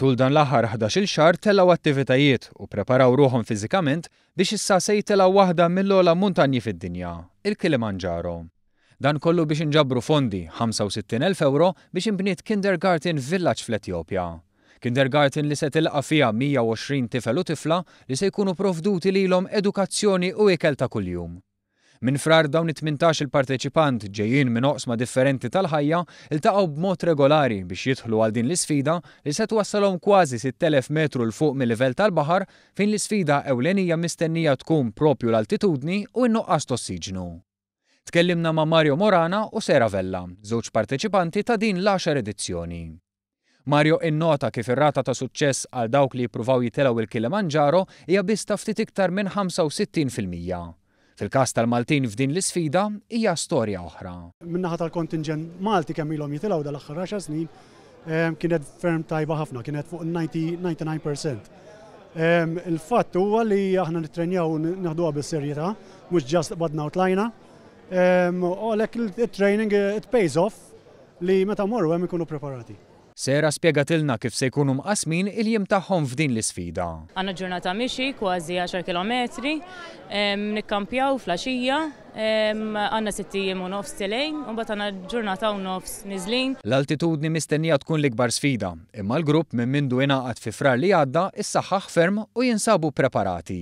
Tul dan l-aħħar 11 xar telaw attivitajiet u preparaw ruħom fiżikament biex issa se jitelaw waħda mill-ola muntanji fid-dinja, il-Kilimanġaro. Dan kollu biex inġabru fondi 65.000 euro biex imbniet kindergarten village fl-Etjopja. Kindergarten li se tilqa fija 120 tifel u tifla li se jkunu provduti lilhom edukazzjoni u ikel ta' kuljum. Minn frar dawn it-18 il-parteċipant ġejjin minn oqsma differenti tal-ħajja iltaqgħu b'mod regolari biex jidħlu għal din l-isfida li se twassalhom kważi 6000 metru l fuq mill-livell tal-baħar fejn l-isfida ewlenija mistennija tkun propju l-altitudni u n-nuqqas tossiġnu. Tkellimna ma' Mario Morana u Sera Vella, żewġ parteċipanti ta' din l-10 edizzjoni. Mario innota kif ir-rata ta' suċċess għal dawk li jippruvaw jitelaw il-Kilimanġaro hija biss ta' ftit iktar minn 65%. Fil-kas tal-Maltin f'din l-isfida hija storja oħra. Minnaħa tal-kontingent Malti kemm ilhom jitilgħu dal-aħħar 10 snin kienet ferm tajba ħafna, kienet fuq 99%. Il-fatt huwa li aħna nitrenjaw naħduha bis-serjetà, mhux ġast badna tlajna. U għalhekk il-training it pays off li meta morru hemm ikunu preparati. Sera spiegatilna kif se jkunu mqasmin il jim tagħhom f'din l-isfida. Għanna ġurnata mixi kważi 10 km, nikkampjaw flaxija, Għanna sittijiem u nofs tilejn, un bat għanna ġurnata u nofs nizlin. L-altitudni mistennija tkun l-ikbar sfida, imma l-grupp minn mindu inaqat fi frar li għadda is-saħħaħ ferm u jinsabu preparati.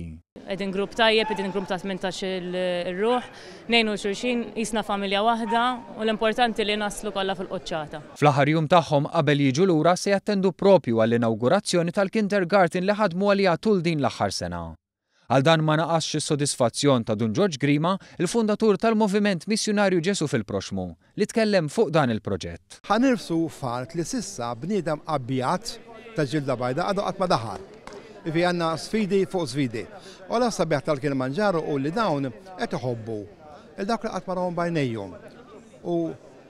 Edin grupp tajjeb, edin grupp ta' 18 il-ruħ, nejnu xurxin, jisna familja wahda u l-importanti li naslu kolla fil-qoċċata. Fl-aħar jum tagħhom qabel jiġu lura se jattendu propju għall-inaugurazzjoni tal-kindergarten li ħadmu għalija tul din l-aħħar sena. Għal dan ma naqqas s sodisfazzjon ta' Dun George Grima, il-fundatur tal-Moviment Missjonarju Ġesu fil-Proxmu, li tkellem fuq dan il-proġett. Ħanirsu fart li sissa bniedem abbijat ta' ġilda bajda għadu għatma daħar. Ivi għanna sfidi fuq sfidi. U la sabiħ tal-Kilimanġaru u li dawn qed iħobbu. Il-dak għatma rawhom U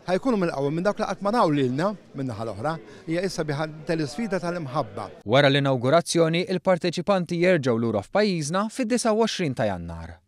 ħajkunu mill-qawwa minn dawk li qatt ma naw lilna min-naħa l-oħra hija issa biħad tal-isfida tal-imħabba. Wara l-inaugurazzjoni, il-parteċipanti jerġgħu lura f'pajjiżna fid-29 ta' Jannar.